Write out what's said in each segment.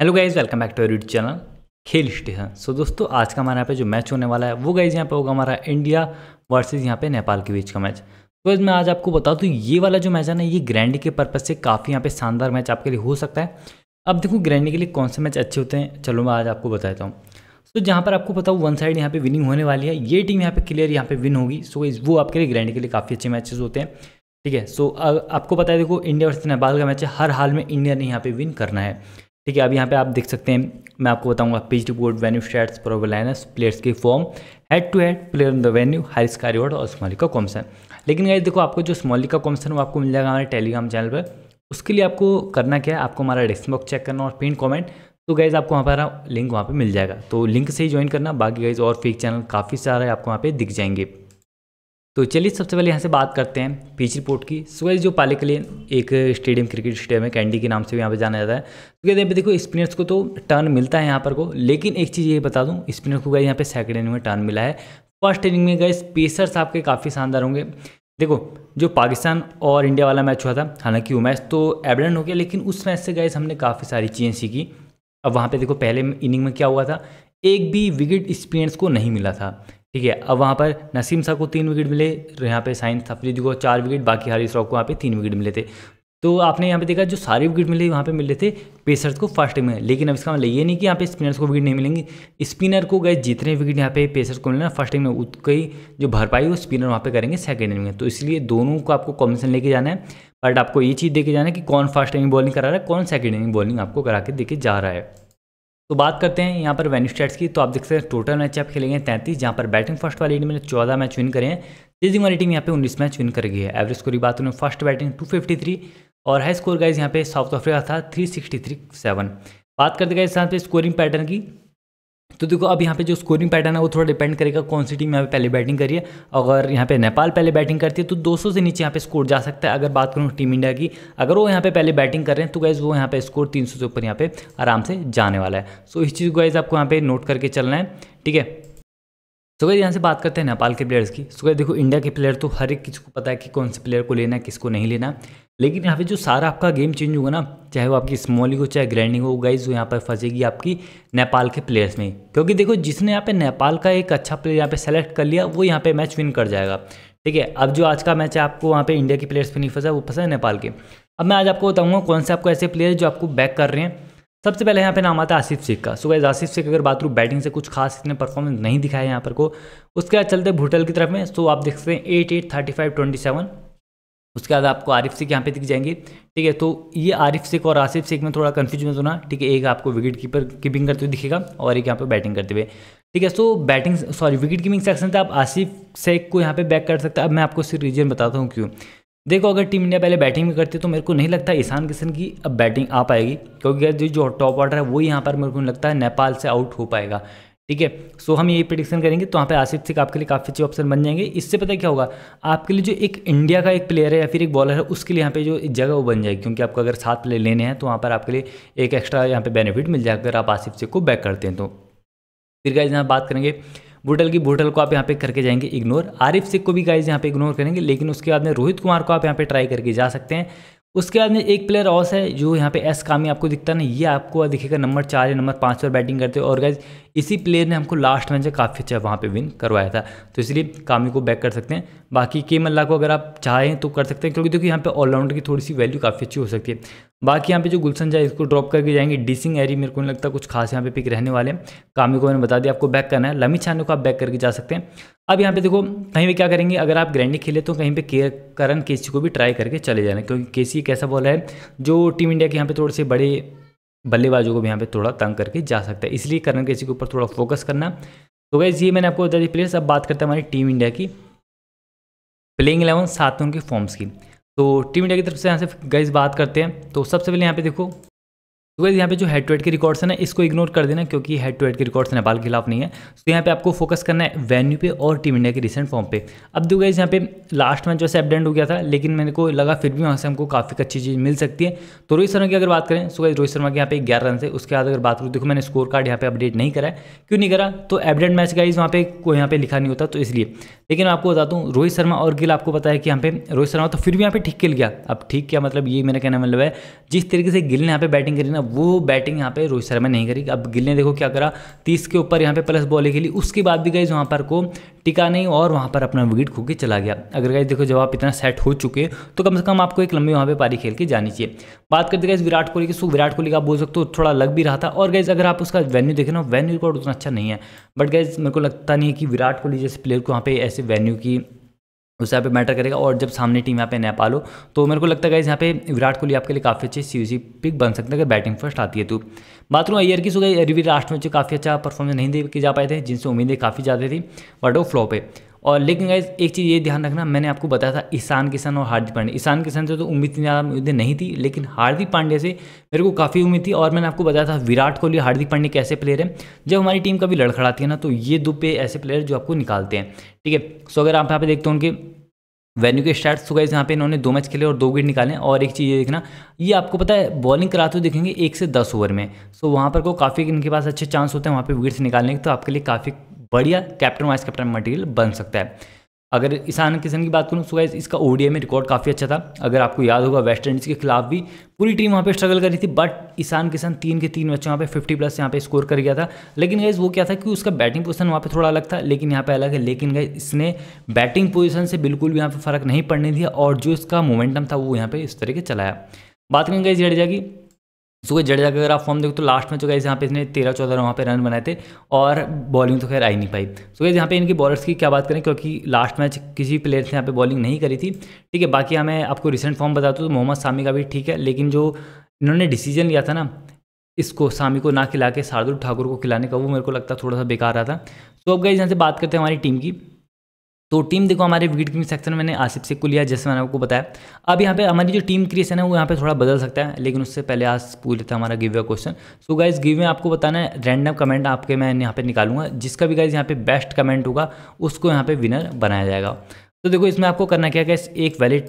hello guys welcome back to YouTube channel Khel station so दोस्तों आज का हमारे यहाँ पे जो मैच होने वाला है वो गाइज यहाँ पे होगा हमारा इंडिया वर्सेस यहाँ पे नेपाल के बीच का मैच तो मैं आज आपको बता दूँ तो ये वाला जो मैच है ना ये ग्रैंडी के पर्पज़ से काफ़ी यहाँ पे शानदार मैच आपके लिए हो सकता है अब देखो ग्रैंडी के लिए कौन से मैच अच्छे होते हैं चलो मैं आज आपको बता देता हूँ सो जहाँ पर आपको पता हो वन साइड यहाँ पे विनिंग होने वाली है ये टीम यहाँ पे क्लियर यहाँ पे विन होगी सो वो आपके लिए ग्रैंडी के लिए काफ़ी अच्छे मैचेस होते हैं ठीक है सो आपको पता है देखो इंडिया वर्सेज नेपाल का मैच है हर हाल में इंडिया ने यहाँ पर विन करना है ठीक है अब यहाँ पे आप देख सकते हैं मैं आपको बताऊंगा pitch board venue stats probable lineups players की form head to head player in the venue high का रिवॉर्ड और स्मॉली का कॉम्सन लेकिन गाइज देखो आपको जो स्मॉली का कॉम्सन वो आपको मिल जाएगा हमारे टेलीग्राम चैनल पर उसके लिए आपको करना क्या है आपको हमारा डिस्कबॉक चेक करना और पिन कॉमेंट तो गाइज आपको हमारा लिंक वहाँ पर मिल जाएगा तो लिंक से ही ज्वाइन करना बाकी गाइज और फेक चैनल काफ़ी सारे आपको वहाँ पर दिख जाएंगे तो चलिए सबसे पहले यहाँ से बात करते हैं पिच रिपोर्ट की सुबह जो पाले के लिए एक स्टेडियम क्रिकेट स्टेडियम है कैंडी के नाम से भी यहाँ पे जाना जाता है तो कहते हैं देखो स्पिनर्स को तो टर्न मिलता है यहाँ पर को लेकिन एक चीज़ ये बता दूँ स्पिनर को गए यहाँ पे सेकंड इनिंग में टर्न मिला है फर्स्ट इनिंग में गए पेसर्स आपके काफ़ी शानदार होंगे देखो जो पाकिस्तान और इंडिया वाला मैच हुआ था हालांकि वो मैच तो एबडेंट हो गया लेकिन उस मैच से गए हमने काफ़ी सारी चीज़ें सीखी अब वहाँ पर देखो पहले इनिंग में क्या हुआ था एक भी विकेट स्पिनर्स को नहीं मिला था ठीक है अब वहाँ पर नसीम शाह को तीन विकेट मिले यहाँ पे साइन तफरीद को चार विकेट बाकी हरीश राव को वहाँ पे तीन विकेट मिले थे तो आपने यहाँ पे देखा जो सारे विकेट मिले वहाँ पे मिले थे पेसर्स को फर्स्ट में लेकिन अब इसका मतलब ये नहीं कि यहाँ पे स्पिनर्स को विकेट नहीं मिलेंगे स्पिनर को गए जितने विकेट यहाँ पे पेसर्स को मिलना फर्स्ट में उसकी जो भरपाई वो स्पिनर वहाँ पे करेंगे सेकंड इनिंग में तो इसलिए दोनों को आपको कॉम्बिनेशन लेके जाना है बट आपको ये चीज़ देखे जाना है कि कौन फर्स्ट इनिंग बॉलिंग करा रहा है कौन सेकेंड इनिंग बॉलिंग आपको करा के देखे जा रहा है तो बात करते हैं यहाँ पर वेन्यू स्टेट्स की तो आप देख सकते हैं टोटल मैच आप खेले गए तैंतीस जहाँ पर बैटिंग फर्स्ट वाली टीम ने चौदह मैच विन करें हैं चेजिंग वाली टीम यहाँ पे उन्नीस मैच विन कर गई है एवरेज स्कोर की बात उन्होंने first batting two fifty three और हाई स्कोर गाइज यहाँ पे साउथ अफ्रीका था थ्री सिक्सटी थ्री सेवन बात करते गए इस पे स्कोरिंग पैटर्न की तो देखो अब यहाँ पे जो स्कोरिंग पैटर्न है वो थोड़ा डिपेंड करेगा कौन सी टीम यहाँ पे पहले बैटिंग करी है अगर यहाँ पे नेपाल पहले बैटिंग करती है तो 200 से नीचे यहाँ पे स्कोर जा सकता है अगर बात करूँ टीम इंडिया की अगर वो यहाँ पे पहले बैटिंग कर रहे हैं तो गाइज़ वो यहाँ पे स्कोर 300 से ऊपर यहाँ पे आराम से जाने वाला है सो इस चीज़ को गाइज़ आपको यहाँ पे नोट करके चलना है ठीक है तो गई यहाँ से बात करते हैं नेपाल के प्लेयर्स की तो देखो इंडिया के प्लेयर तो हर एक किसी को पता है कि कौन से प्लेयर को लेना है किसको नहीं लेना लेकिन यहाँ पे जो सारा आपका गेम चेंज होगा ना चाहे वो आपकी स्मॉलिंग हो चाहे ग्रैंडिंग हो गाइज वो यहाँ पर फंसेगी आपकी नेपाल के प्लेयर्स में क्योंकि देखो जिसने यहाँ पे नेपाल का एक अच्छा प्लेयर यहाँ पे सेलेक्ट कर लिया वो यहाँ पे मैच विन कर जाएगा ठीक है अब जो आज का मैच है आपको वहाँ पे इंडिया के प्लेयर्स पर नहीं फंसा वो फंसा है नेपाल के अब मैं आज आपको बताऊँगा कौन से आपको ऐसे प्लेयर जो आपको बैक कर रहे हैं सबसे पहले यहाँ पे नाम आता है आसिफ शेख का सो गाइज़ आसिफ शेख अगर बात करूँ बैटिंग से कुछ खास इतने परफॉर्मेंस नहीं दिखाया यहाँ पर को उसके बाद चलते भूटल की तरफ में सो आप देख सकते हैं eight eight thirty five twenty seven उसके बाद आपको आरिफ शेख यहाँ पे दिख जाएंगे ठीक है तो ये आरिफ शेख और आसिफ शेख में थोड़ा कन्फ्यूजन होना ठीक है एक आपको विकेट कीपर कीपिंग करते हुए दिखेगा और एक यहाँ पर बैटिंग करते हुए ठीक है so batting sorry wicket keeping section से आप आसिफ शेख को यहाँ पे बैक कर सकते हैं अब मैं आपको सिर्फ रीजन बताता हूँ क्यों देखो अगर टीम इंडिया पहले बैटिंग में करती तो मेरे को नहीं लगता ईशान किशन की अब बैटिंग आ पाएगी क्योंकि जो जो टॉप ऑर्डर है वो यहाँ पर मेरे को लगता है नेपाल से आउट हो पाएगा ठीक है सो हम यही प्रडिक्शन करेंगे तो वहाँ पे आसिफ सिख आपके लिए काफ़ी अच्छे ऑप्शन बन जाएंगे इससे पता क्या होगा आपके लिए जो एक इंडिया का एक प्लेयर है या फिर एक बॉलर है उसके लिए यहाँ पे जो जगह वो बन जाएगी क्योंकि आपको अगर सात प्लेयर लेने हैं तो वहाँ पर आपके लिए एक एक्स्ट्रा यहाँ पे बेनिफिट मिल जाएगा अगर आप आसिफ सिख को बैक करते हैं तो फिर क्या यहाँ बात करेंगे बुटल की बुटल को आप यहाँ पे करके जाएंगे इग्नोर आरिफ सिख को भी गाइज यहाँ पे इग्नोर करेंगे लेकिन उसके बाद में रोहित कुमार को आप यहाँ पे ट्राई करके जा सकते हैं उसके बाद में एक प्लेयर और है जो यहाँ पे एस कामी आपको दिखता नहीं ये आपको दिखेगा नंबर चार या नंबर पाँच पर बैटिंग करते हो और गाइज इसी प्लेयर ने हमको लास्ट मैच काफ़ी अच्छा वहाँ पे विन करवाया था तो इसलिए कामी को बैक कर सकते हैं बाकी के मल्ला को अगर आप चाहें तो कर सकते हैं क्योंकि देखो यहाँ पे ऑलराउंडर की थोड़ी सी वैल्यू काफ़ी अच्छी हो सकती है बाकी यहाँ पे जो गुलशन जाए इसको ड्रॉप करके जाएंगे डीसिंग एरी मेरे को नहीं लगता कुछ खास यहाँ पे पिक रहने वाले हैं कामी को मैंने बता दिया आपको बैक करना है लमी छाने को आप बैक करके जा सकते हैं अब यहाँ पे देखो कहीं पर क्या करेंगे अगर आप ग्रैंडी खेले तो कहीं पर के करण केसी को भी ट्राई करके चले जाना क्योंकि केसी एक ऐसा बॉलर है जो टीम इंडिया के यहाँ पर थोड़े से बड़े बल्लेबाजों को भी यहाँ पे थोड़ा तंग करके जा सकता है इसलिए करण किसी के ऊपर थोड़ा फोकस करना तो गैस ये मैंने आपको बता दी प्लेयर्स अब बात करते हैं हमारी टीम इंडिया की प्लेइंग इलेवन सातों में फॉर्म्स की तो टीम इंडिया की तरफ से यहाँ से गैस बात करते हैं तो सबसे पहले यहाँ पे देखो तो यहाँ पे जो हेड टू हेड के रिकॉर्ड्स है ना इसको इग्नोर कर देना क्योंकि हेड टू हेड के रिकॉर्ड्स नेपाल के खिलाफ नहीं है तो यहाँ पे आपको फोकस करना है वेन्यू पे और टीम इंडिया के रिसेंट फॉर्म पे अब दो गाइज यहाँ पे लास्ट मैच वैसे एबडेंट हो गया था लेकिन मेरे को लगा फिर भी वहाँ से हमको काफ़ी अच्छी चीज़ मिल सकती है तो रोहित शर्मा की अगर बात करें सो गाइज रोहित शर्मा के यहाँ पे ग्यारह रन से उसके बाद अगर बात करूँ देखो मैंने स्कोर कार्ड यहाँ पे अपडेट नहीं करा क्यों नहीं करा तो एबडेंट मैच गाइज वहाँ पे कोई यहाँ पे लिखा नहीं होता तो इसलिए लेकिन आपको बता दूँ रोहित शर्मा और गिल आपको पता है कि यहाँ पे रोहित शर्मा तो फिर भी यहाँ पे ठीक खेल गया अब ठीक क्या मतलब ये मेरा कहना मतलब है जिस तरीके से गिल ने यहाँ पे बैटिंग करी ना वो बैटिंग यहाँ पे रोहित शर्मा नहीं करी अब गिल ने देखो क्या करा तीस के ऊपर यहाँ पे प्लस बॉलें खेली उसके बाद भी गई वहाँ पर को टिका नहीं और वहाँ पर अपना विकेट खो के चला गया अगर गई देखो जब आप इतना सेट हो चुके तो कम से कम आपको एक लंबी वहाँ पर पारी खेल के जानी चाहिए बात करते गए विराट कोहली की सो विराट कोहली का बोल सकते हो थोड़ा लग भी रहा था और गैज अगर आप उसका वेन्यू देखें ना वेन्यू रिकॉर्ड उतना अच्छा नहीं है बट गैज मेरे को लगता नहीं है कि विराट कोहली जैसे प्लेयर को वहाँ पर ऐसे वेन्यू की उस यहाँ पे मैटर करेगा और जब सामने टीम यहाँ पे नेपाल हो तो मेरे को लगता है यहाँ पे विराट कोहली आपके लिए काफ़ी अच्छे सी पिक बन सकते हैं अगर बैटिंग फर्स्ट आती है तो बात करूँ अयर की सुबह गई लास्ट में काफ़ी अच्छा परफॉर्मेंस नहीं दे के जा पाए थे जिनसे उम्मीदें काफ़ी ज़्यादा थी बट वो फ्लॉप है और लेकिन गाइज एक चीज़ ये ध्यान रखना मैंने आपको बताया था ईशान किशन और हार्दिक पांडे ईशान किशन से तो उम्मीद ज़्यादा नहीं थी लेकिन हार्दिक पांडे से मेरे को काफ़ी उम्मीद थी और मैंने आपको बताया था विराट कोहली हार्दिक पांडे कैसे प्लेयर हैं जब हमारी टीम कभी लड़खड़ाती है ना तो ये दो पे ऐसे प्लेयर जो आपको निकालते हैं ठीक है सो अगर आप यहाँ पे देखते हो उनके वेन्यू के स्टार्ट तो गाइज यहाँ पे इन्होंने दो मैच खेले और दो विकेट निकाले और एक चीज़ ये देखना ये आपको पता है बॉलिंग कराते हुए देखेंगे एक से दस ओवर में सो वहाँ पर को काफ़ी इनके पास अच्छे चांस होते हैं वहाँ पे विकेट्स निकालने के तो आपके लिए काफ़ी बढ़िया कैप्टन वाइस कैप्टन मटेरियल बन सकता है अगर ईशान किशन की बात करूँ तो गाइज इसका ओडीए में रिकॉर्ड काफ़ी अच्छा था अगर आपको याद होगा वेस्ट इंडीज़ के खिलाफ भी पूरी टीम वहाँ पे स्ट्रगल कर रही थी बट ईशान किशन तीन के तीन बच्चे वहाँ पे 50 प्लस यहाँ पे स्कोर कर गया था लेकिन गाइज वो क्या था कि उसका बैटिंग पोजीशन वहाँ पे थोड़ा अलग था लेकिन यहाँ पर अलग है लेकिन गाइज इसने बैटिंग पोजिशन से बिल्कुल भी यहाँ पर फर्क नहीं पड़ने दिया और जो इसका मोमेंटम था वो यहाँ पर इस तरह के चलाया बात करेंगे जडेजा की सो जडेजा का अगर आप फॉर्म देखो तो लास्ट में जो तो गए यहाँ पे इसने तेरह चौदह वहाँ पे रन बनाए थे और बॉलिंग तो खैर आई नहीं पाई सो गए यहाँ पे इनकी बॉलर्स की क्या बात करें क्योंकि लास्ट मैच किसी प्लेयर ने यहाँ पे बॉलिंग नहीं करी थी ठीक है बाकी हमें आपको रिसेंट फॉर्म बताता हूँ तो मोहम्मद सामी का भी ठीक है लेकिन जो इन्होंने डिसीजन लिया था ना इसको सामी को ना खिला के शार्दुल ठाकुर को खिलाने का वो मेरे को लगता थोड़ा सा बेकार रहा था तो अब गए यहाँ से बात करते हैं हमारी टीम की तो टीम देखो हमारे विकेट कीपिंग सेक्शन में मैंने आसिफ से को लिया जैसे मैंने आपको बताया अब यहाँ पे हमारी जो टीम क्रिएशन है वो यहाँ पे थोड़ा बदल सकता है लेकिन उससे पहले आज पूछ लेते हैं हमारा give question so guys give में आपको बताना है रैंडम कमेंट आपके मैं यहाँ पे निकालूंगा जिसका भी गाइज यहाँ पे बेस्ट कमेंट होगा उसको यहाँ पे विनर बनाया जाएगा तो देखो इसमें आपको करना क्या गैस एक वैलिड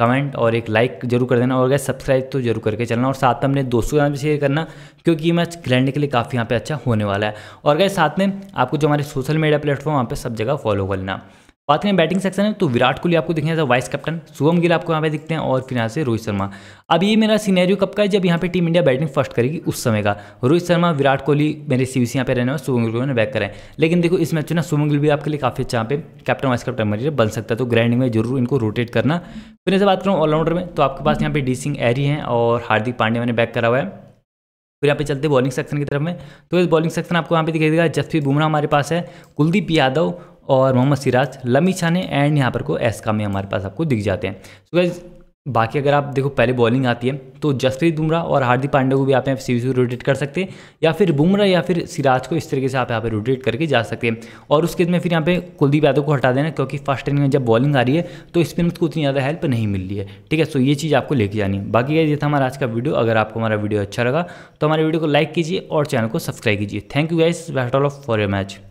कमेंट और एक लाइक जरूर कर देना और गैस सब्सक्राइब तो जरूर करके चलना और साथ में अपने दोस्तों के साथ भी शेयर करना क्योंकि ये मैच ग्रैंड के लिए काफ़ी यहाँ पे अच्छा होने वाला है और गैस साथ में आपको जो हमारे सोशल मीडिया प्लेटफॉर्म वहाँ पे सब जगह फॉलो कर लेना बात करें बैटिंग सेक्शन में तो विराट कोहली आपको दिखेंगे as vice captain Shubman Gill आपको यहाँ पे दिखते हैं और फिर यहाँ से रोहित शर्मा अब ये मेरा सीनेरियो कब का है जब यहाँ पे टीम इंडिया बैटिंग फर्स्ट करेगी उस समय का रोहित शर्मा विराट कोहली मेरे सी यहाँ पे रहने और शुभम गिल को बैक कराएं लेकिन देखो इस मैच में अच्छा ना शुभम गिल भी आपके लिए काफ़ी अच्छा यहाँ पे कैप्टन वाइस कैप्टन मरीज बन सकता है तो ग्राइंडिंग में जरूर इनको रोटेट करना फिर ऐसे बात करूँ ऑलराउंडर में तो आपके पास यहाँ पे डी सिंह एरी है और हार्दिक पांड्या मैंने बैक करा हुआ है फिर यहाँ पे चलते बॉलिंग सेक्शन की तरफ में तो इस बॉलिंग सेक्शन आपको यहाँ पे दिखाई देगा जसप्रीत बुमराह हमारे पास है कुलदीप यादव और मोहम्मद सिराज लमी छाने एंड यहाँ पर को एस का में हमारे पास आपको दिख जाते हैं सो गाइज बाकी अगर आप देखो पहले बॉलिंग आती है तो जसप्रीत बुमराह और हार्दिक पांडे को भी आप यहाँ सीरीज रोटेट कर सकते हैं या फिर बुमराह या फिर सिराज को इस तरीके से आप यहाँ पे रोटेट करके जा सकते हैं और उसके में फिर यहाँ पे कुलदीप यादव को हटा देना क्योंकि फर्स्ट इनिंग में जब बॉलिंग आ रही है तो स्पिनर्स को उतनी ज़्यादा हेल्प नहीं मिल रही है ठीक है सो ये चीज़ आपको लेके जानी है बाकी ये था हमारा आज का वीडियो अगर आपको हमारा वीडियो अच्छा लगा तो हमारे वीडियो को लाइक कीजिए और चैनल को सब्सक्राइब कीजिए thank you guys best all of for your match